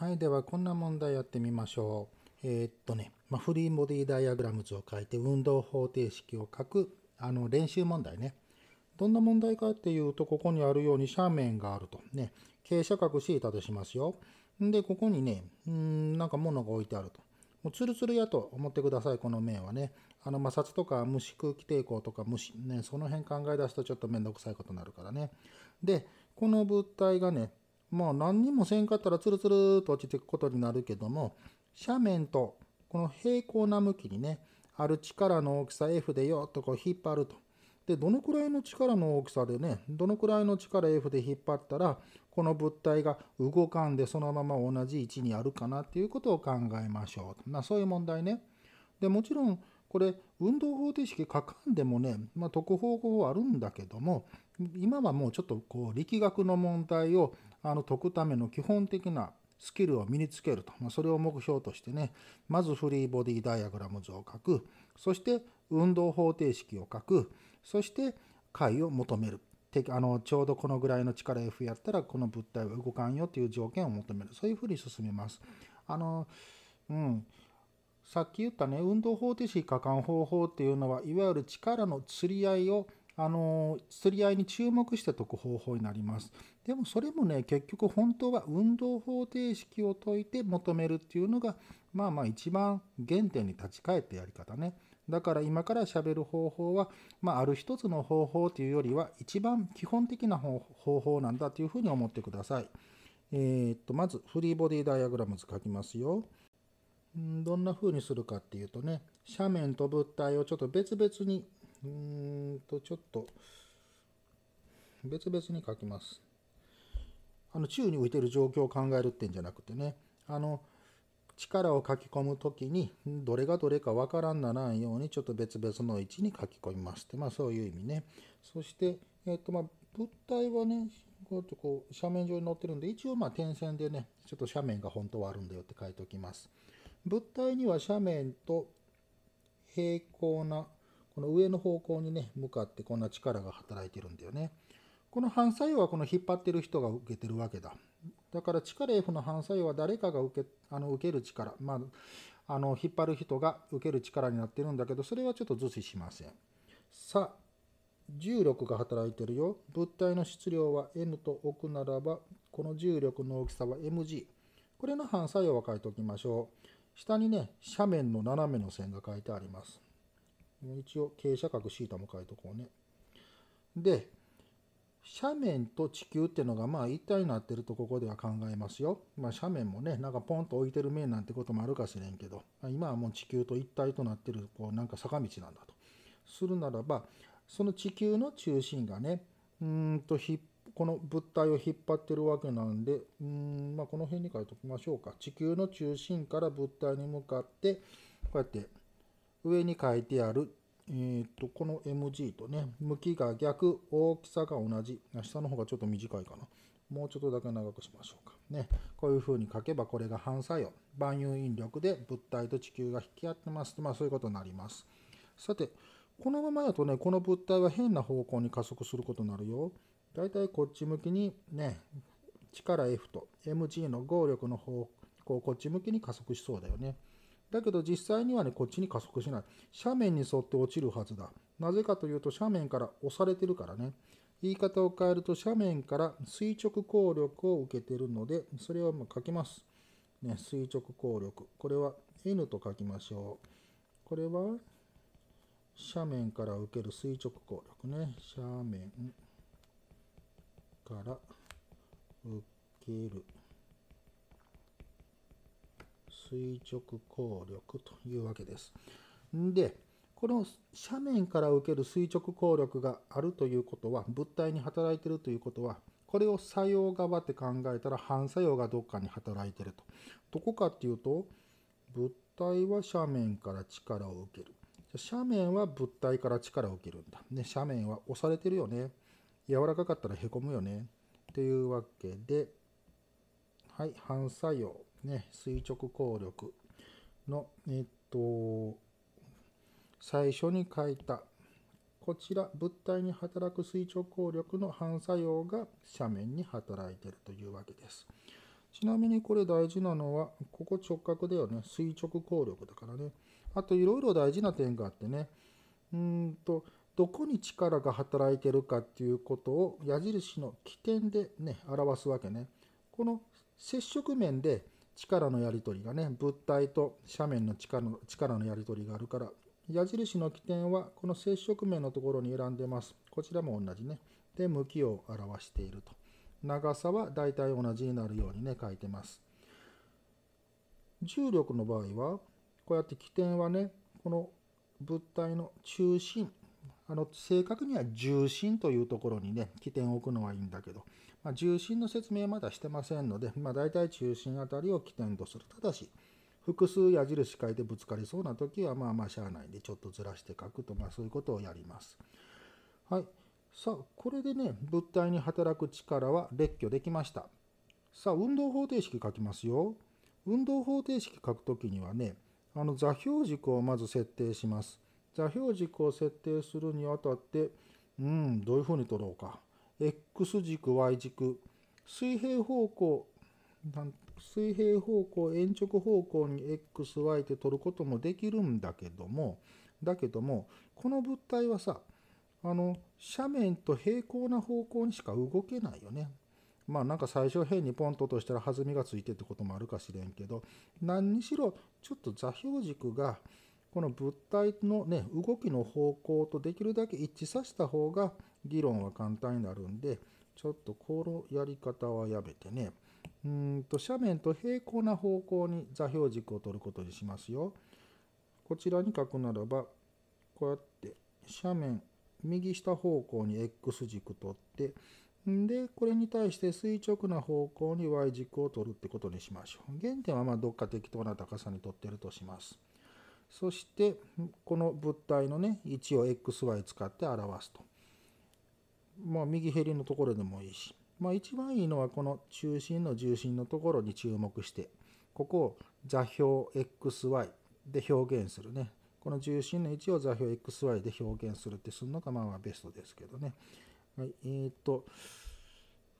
はい、ではこんな問題やってみましょう。えー、っとね、まあ、フリーボディダイアグラム図を書いて運動方程式を書くあの練習問題ね。どんな問題かっていうと、ここにあるように斜面があると。ね、傾斜角 θ としますよ。で、ここにね、ん、なんか物が置いてあると。もうツルツルやと思ってください、この面はね。あの摩擦とか虫空気抵抗とか虫、ね、その辺考え出すとちょっとめんどくさいことになるからね。で、この物体がね、まあ何にもせんかったらツルツルと落ちていくことになるけども斜面とこの平行な向きにねある力の大きさ F でよっとこう引っ張ると。でどのくらいの力の大きさでねどのくらいの力 F で引っ張ったらこの物体が動かんでそのまま同じ位置にあるかなっていうことを考えましょう。まあ、そういう問題ね。でもちろんこれ運動方程式書かんでもね、まあ、解く方法はあるんだけども今はもうちょっとこう力学の問題をあの解くための基本的なスキルを身につけると、まあ、それを目標としてねまずフリーボディダイアグラム図を書くそして運動方程式を書くそして解を求めるあのちょうどこのぐらいの力 F やったらこの物体は動かんよという条件を求めるそういうふうに進めます。あのうんさっき言ったね運動方程式かん方法っていうのはいわゆる力の釣り合いをあの釣り合いに注目して解く方法になりますでもそれもね結局本当は運動方程式を解いて求めるっていうのがまあまあ一番原点に立ち返ったやり方ねだから今から喋る方法は、まあ、ある一つの方法というよりは一番基本的な方法なんだというふうに思ってください。えー、っとまずフリーボディダイアグラム図書きますよ。どんな風にするかっていうとね斜面と物体をちょっと別々にうーんと、ちょっと、別々に書きます。あの、宙に浮いてる状況を考えるってんじゃなくてね、あの、力を書き込む時に、どれがどれかわからんならんように、ちょっと別々の位置に書き込みますって、まあそういう意味ね。そして、えっ、と、まあ、物体はね、こうやってこう、斜面上に乗ってるんで、一応まあ点線でね、ちょっと斜面が本当はあるんだよって書いておきます。物体には斜面と平行なこの上の方向にね向かってこんな力が働いてるんだよねこの反作用はこの引っ張ってる人が受けてるわけだだから力 F の反作用は誰かが受けあの受ける力まああの引っ張る人が受ける力になってるんだけどそれはちょっと図示しませんさあ重力が働いてるよ物体の質量は N と置くならばこの重力の大きさは mg これの反作用は書いておきましょう下にね斜面の斜めの線が書いてあります一応傾斜角 θ も書いとこうね。で、斜面と地球っていうのがまあ一体になってるとここでは考えますよ。まあ、斜面もね、なんかポンと置いてる面なんてこともあるかしれんけど、今はもう地球と一体となってる、こうなんか坂道なんだと。するならば、その地球の中心がね、うんとこの物体を引っ張ってるわけなんで、うんまあ、この辺に書いときましょうか。地球の中心から物体に向かって、こうやって上に書いてある、えー、っとこの MG とね、向きが逆、大きさが同じ。下の方がちょっと短いかな。もうちょっとだけ長くしましょうか。ね、こういうふうに書けばこれが反作用。万有引力で物体と地球が引き合ってます。まあそういうことになります。さて、このままやとね、この物体は変な方向に加速することになるよ。だいたいこっち向きにね、力 F と mg の合力の方向こっち向きに加速しそうだよね。だけど実際にはね、こっちに加速しない。斜面に沿って落ちるはずだ。なぜかというと斜面から押されてるからね。言い方を変えると斜面から垂直抗力を受けてるので、それを書きます。ね、垂直抗力。これは N と書きましょう。これは斜面から受ける垂直抗力ね。斜面から受ける垂直抗力というわけです。で、この斜面から受ける垂直抗力があるということは、物体に働いているということは、これを作用側って考えたら反作用がどっかに働いてると。どこかっていうと、物体は斜面から力を受ける。斜面は物体から力を受けるんだ。ね、斜面は押されてるよね。柔らかかったらへこむよね。というわけで、はい、反作用。ね、垂直抗力の、えっと、最初に書いた、こちら、物体に働く垂直抗力の反作用が斜面に働いているというわけです。ちなみにこれ大事なのは、ここ直角だよね、垂直抗力だからね。あといろいろ大事な点があってね、うんと、どこに力が働いてるかっていうことを矢印の起点でね、表すわけね。この接触面で力のやり取りがね物体と斜面の力の力のやり取りがあるから矢印の起点はこの接触面のところに選んでますこちらも同じねで向きを表していると長さはだいたい同じになるようにね書いてます重力の場合はこうやって起点はねこの物体の中心あの正確には重心というところにね起点を置くのはいいんだけど、まあ、重心の説明まだしてませんので、まあ、大体中心あたりを起点とするただし複数矢印書いてぶつかりそうな時はまあまあしゃあないんでちょっとずらして書くと、まあ、そういうことをやります。はい、さあこれでね物体に働く力は列挙できました。さあ運動方程式書きますよ。運動方程式書くときにはねあの座標軸をまず設定します。座標軸を設定するにあたって、うん、どういうふうに取ろうか。X 軸、Y 軸、水平方向、水平方向、延直方向に XY って取ることもできるんだけども、だけども、この物体はさ、あの、斜面と平行な方向にしか動けないよね。まあなんか最初変にポンと落としたら弾みがついてってこともあるかしれんけど、何にしろちょっと座標軸がこの物体の、ね、動きの方向とできるだけ一致させた方が議論は簡単になるんでちょっとこのやり方はやめてねうんと斜面と平行な方向に座標軸を取ることにしますよ。こちらに書くならばこうやって斜面右下方向に X 軸取ってでこれに対して垂直な方向に Y 軸を取るってことにしましょう。原点はまあどっか適当な高さに取ってるとします。そしてこの物体のね位置を xy 使って表すと。まあ、右ヘりのところでもいいし、まあ、一番いいのはこの中心の重心のところに注目してここを座標 xy で表現するねこの重心の位置を座標 xy で表現するってするのがまあベストですけどね。はい、えっ、と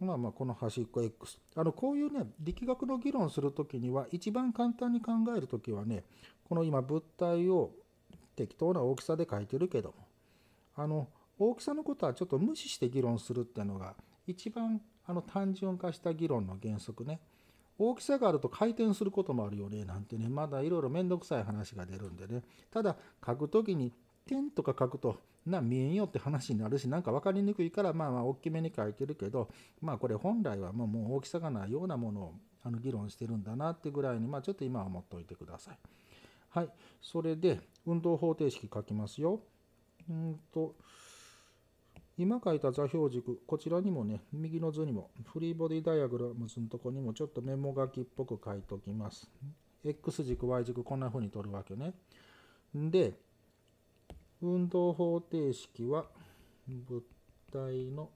まあまあこの端っこ X あのこういうね力学の議論する時には一番簡単に考える時はねこの今物体を適当な大きさで書いてるけどもあの大きさのことはちょっと無視して議論するっていうのが一番あの単純化した議論の原則ね大きさがあると回転することもあるよねなんてねまだいろいろ面倒くさい話が出るんでねただ書く時に点とか書くとな見えんよって話になるしなんか分かりにくいからまあまあ大きめに書いてるけどまあこれ本来はもうもう大きさがないようなものをあの議論してるんだなってぐらいにまあちょっと今は思っておいてください。はい、それで運動方程式書きますよ。うんと今書いた座標軸、こちらにもね、右の図にも、フリーボディダイアグラムズのとこにもちょっとメモ書きっぽく書いておきます。X 軸、Y 軸、こんな風に取るわけね。で、運動方程式は物体の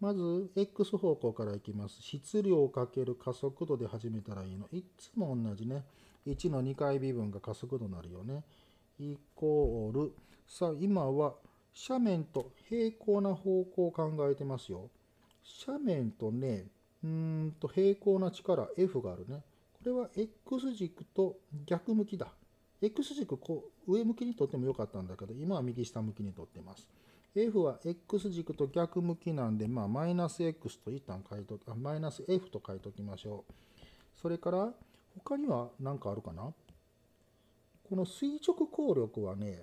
まず x 方向からいきます。質量かける加速度で始めたらいいの。いつも同じね。1の2回微分が加速度になるよね。イコール。さあ、今は斜面と平行な方向を考えてますよ。斜面とね、うんと平行な力 F があるね。これは X 軸と逆向きだ。X 軸こう上向きにとってもよかったんだけど、今は右下向きにとってます。F は X 軸と逆向きなんで、まあ、マイナス X と一旦書いとあ、マイナス F と書いときましょう。それから、他には何かあるかなこの垂直抗力はね、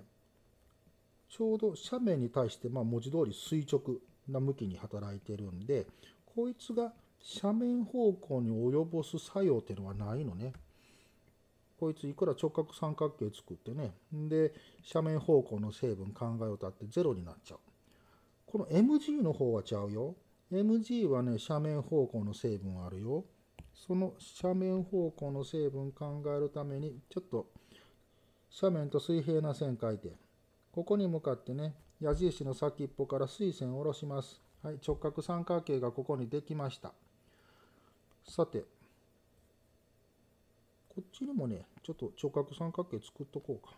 ちょうど斜面に対して、まあ、文字通り垂直。な向きに働いてるんでこいつが斜面方向に及ぼす作用っていうのはないのね。こいついくら直角三角形作ってねで斜面方向の成分考えをたって0になっちゃう。この mg の方はちゃうよ。mg はね斜面方向の成分あるよ。その斜面方向の成分考えるためにちょっと斜面と水平な線書いてここに向かってね矢印の先っぽから水線を下ろします。はい、直角三角形がここにできました。さて、こっちにもね、ちょっと直角三角形作っとこうか。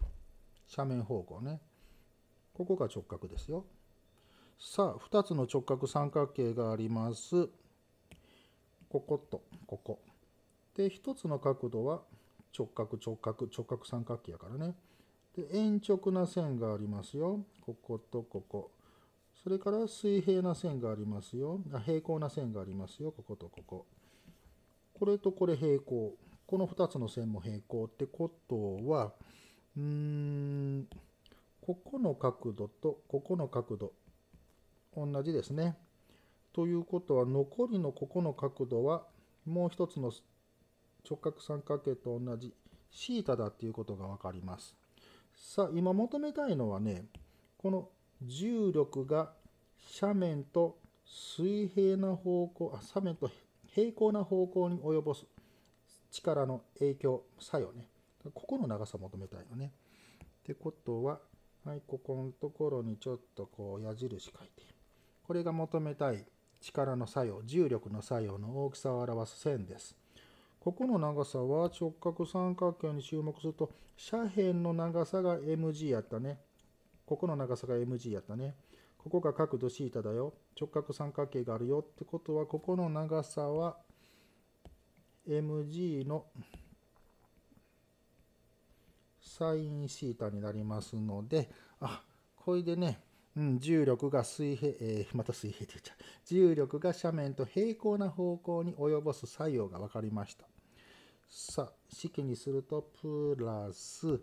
斜面方向ね。ここが直角ですよ。さあ、2つの直角三角形があります。こことここ。で、1つの角度は直角直角直角三角形やからね。で円直な線がありますよ。こことここ。それから水平な線がありますよ。あ平行な線がありますよ。こことここ。これとこれ平行。この2つの線も平行ってことは、うーん、ここの角度とここの角度、同じですね。ということは、残りのここの角度は、もう一つの直角三角形と同じ θ だっていうことが分かります。さあ今求めたいのはねこの重力が斜面と水平な方向あ斜面と平行な方向に及ぼす力の影響作用ねここの長さ求めたいのねってことははいここのところにちょっとこう矢印書いてこれが求めたい力の作用重力の作用の大きさを表す線ですここの長さは直角三角形に注目すると斜辺の長さが mg やったね。ここの長さが mg やったね。ここが角度 θ だよ。直角三角形があるよってことはここの長さは mg の sin θ になりますので、あ、これでね、うん、重力が水平、えー、また水平って言っちゃう。重力が斜面と平行な方向に及ぼす作用が分かりました。さあ、式にすると、プラス、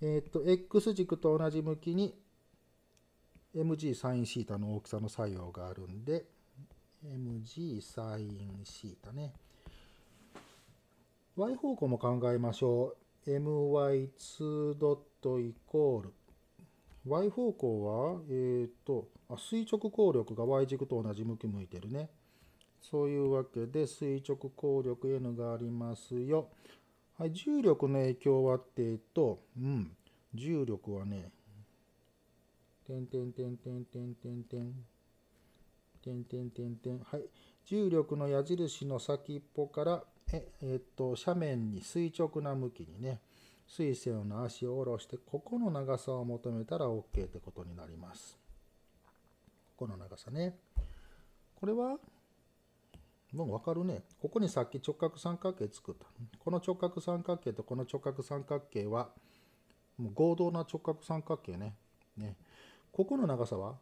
えっ、と、X 軸と同じ向きに、mg サインシータの大きさの作用があるんで、mg サインシータね。y 方向も考えましょう。my2 ドットイコール y 方向は、えーと、垂直抗力が y 軸と同じ向き向いてるね。そういうわけで垂直抗力 N がありますよ。はい、重力の影響はっていうと、うん、重力はね、点点点点点点点点点点点はい、重力の矢印の先っぽからええっと斜面に垂直な向きにね、水線の足を下ろしてここの長さを求めたら OK ってことになりますここの長さねこれはもう分かるねここにさっき直角三角形作ったこの直角三角形とこの直角三角形はもう合同な直角三角形ねねここの長さは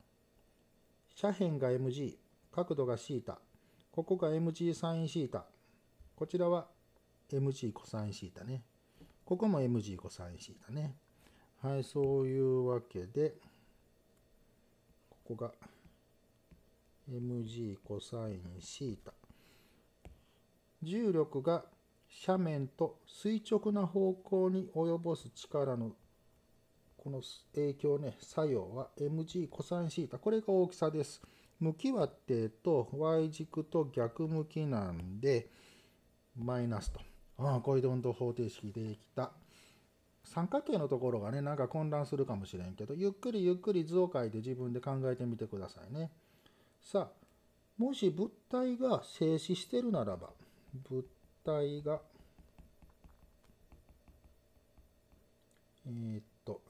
斜辺が mg 角度が θ ここが mg サイン θ こちらは mg コサイン θ ねここも mg コサインシータね。はい、そういうわけで、ここが mg コサインシータ。重力が斜面と垂直な方向に及ぼす力のこの影響ね、作用は mg コサインシータ。これが大きさです。向きはてと y 軸と逆向きなんで、マイナスと。ああこういう温方程式できた三角形のところがねなんか混乱するかもしれんけどゆっくりゆっくり図を書いて自分で考えてみてくださいねさあもし物体が静止してるならば物体がえー、っと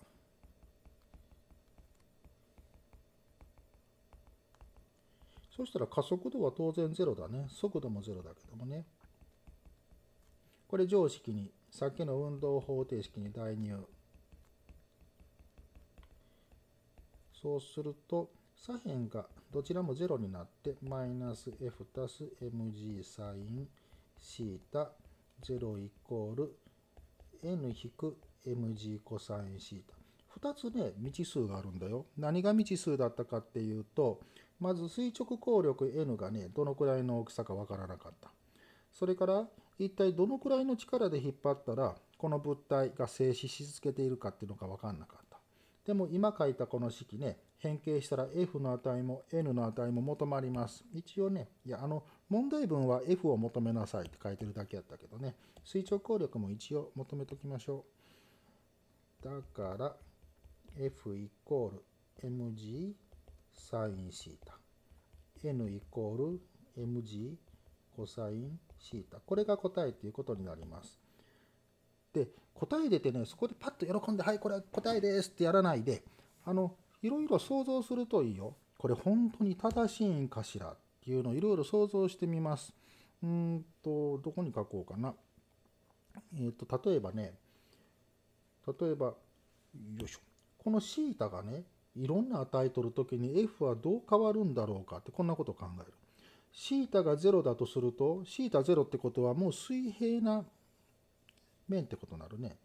そしたら加速度は当然0だね速度も0だけどもねこれ常識に、さっきの運動方程式に代入。そうすると、左辺がどちらも0になって、マイナス f 足す mg サインシータ0イコール n 引く mg コサインシータ。2つね、未知数があるんだよ。何が未知数だったかっていうと、まず垂直抗力 n がね、どのくらいの大きさかわからなかった。それから、一体どのくらいの力で引っ張ったらこの物体が静止し続けているかっていうのが分かんなかったでも今書いたこの式ね変形したら F の値も N の値も求まります一応ねいやあの問題文は F を求めなさいって書いてるだけやったけどね垂直抗力も一応求めときましょうだから F イコール mg サインシータ N イコール mg コサインシータこれが答えということになります。で答え出てねそこでパッと喜んで「はいこれ答えです」ってやらないであのいろいろ想像するといいよこれ本当に正しいんかしらっていうのをいろいろ想像してみます。うんとどこに書こうかな。えーと、例えばね例えばよいしょこのシータがねいろんな値取る時に F はどう変わるんだろうかってこんなこと考える。θ が0だとすると θ0 ってことはもう水平な面ってことになるね。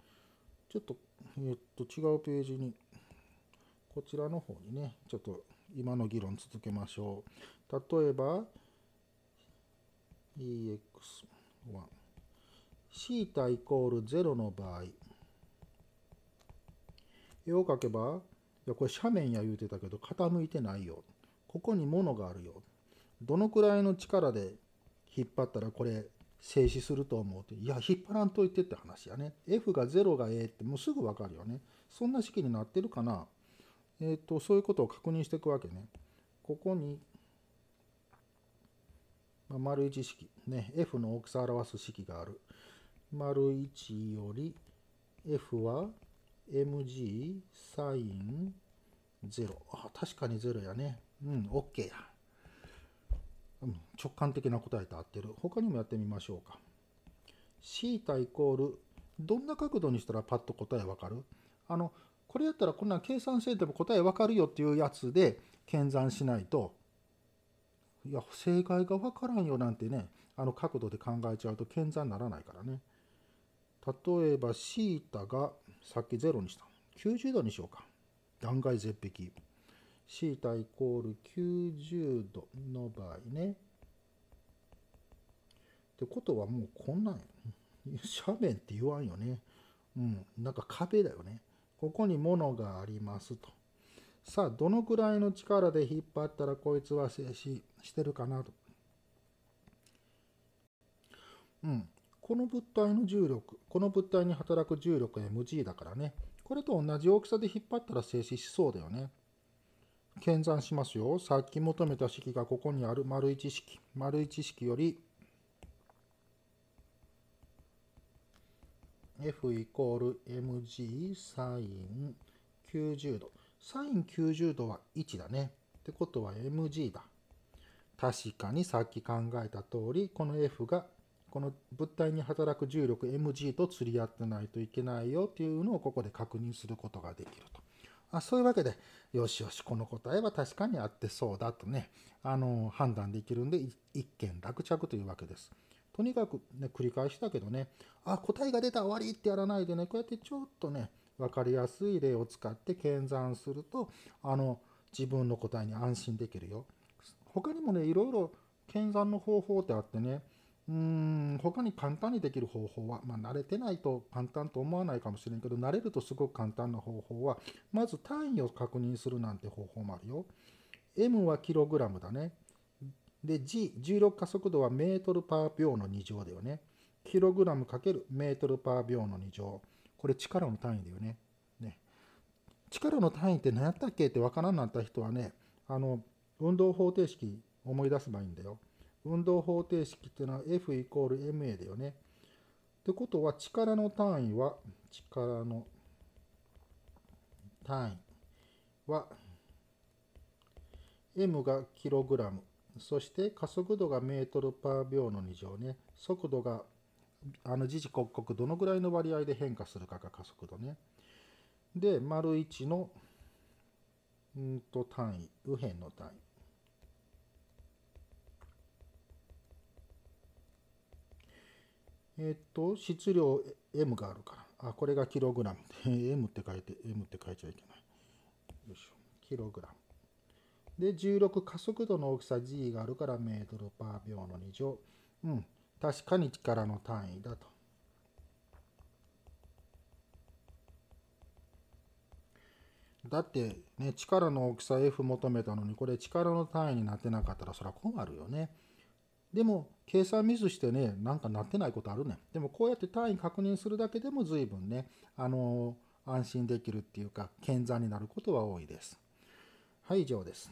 ちょっと,、えー、っと違うページにこちらの方にねちょっと今の議論続けましょう。例えば EX1 θ イコール0の場合絵を描けばいやこれ斜面や言うてたけど傾いてないよここに物があるよどのくらいの力で引っ張ったらこれ静止すると思ういや引っ張らんといてって話やね F が0が A ってもうすぐ分かるよねそんな式になってるかなえっ、とそういうことを確認していくわけねここに、まあ、丸1式ね F の大きさを表す式がある丸1より F は mg サイン0あ確かに0やねうん OK や直感的な答えと合ってる他にもやってみましょうか θ イコールどんな角度にしたらパッと答えわかるあのこれやったらこんな計算しても答えわかるよっていうやつで検算しないといや正解がわからんよなんてねあの角度で考えちゃうと検算にならないからね例えば θ がさっき0にした90度にしようか断崖絶壁 θ イコール90度の場合ね。ってことはもうこんなん斜面って言わんよね。うん、なんか壁だよね。ここに物がありますと。さあ、どのくらいの力で引っ張ったらこいつは静止してるかなと。うん、この物体の重力、この物体に働く重力 mg だからね、これと同じ大きさで引っ張ったら静止しそうだよね。検算しますよ。さっき求めた式がここにある丸1式。丸1式より F イコール mg サイン90度。サイン90度は1だね。ってことは mg だ。確かにさっき考えた通り、この F がこの物体に働く重力 mg と釣り合ってないといけないよっていうのをここで確認することができると。あそういうわけで、よしよし、この答えは確かに合ってそうだとね、あの判断できるんで、一件落着というわけです。とにかくね、繰り返しだけどね、あ、答えが出た終わりってやらないでね、こうやってちょっとね、分かりやすい例を使って検算すると、あの、自分の答えに安心できるよ。他にもね、いろいろ検算の方法ってあってね、うん他に簡単にできる方法は、まあ、慣れてないと簡単と思わないかもしれんけど慣れるとすごく簡単な方法はまず単位を確認するなんて方法もあるよ。m はキログラムだね。で g 重力加速度はメートルパー秒の2乗だよね。キログラムかけるメートルパー秒の2乗。これ力の単位だよね。ね力の単位って何やったっけってわからんなった人はねあの運動方程式思い出せばいいんだよ。運動方程式っていうのは F イコール MA だよね。ってことは力の単位は力の単位は M がキログラムそして加速度がメートルパー秒の2乗ね速度があの時々刻々どのぐらいの割合で変化するかが加速度ねで丸1のうんと単位右辺の単位えっと、質量 M があるから。あ、これがキログラム。M って書いて、M って書いちゃいけない。よいしょ。キログラム。で、16加速度の大きさ G があるからメートルパー秒の2乗。うん。確かに力の単位だと。だってね、力の大きさ F 求めたのに、これ力の単位になってなかったら、そりゃ困るよね。でも計算ミスしてねなんかなってないことあるねでもこうやって単位確認するだけでも随分ねあの安心できるっていうか健算になることは多いですはい以上です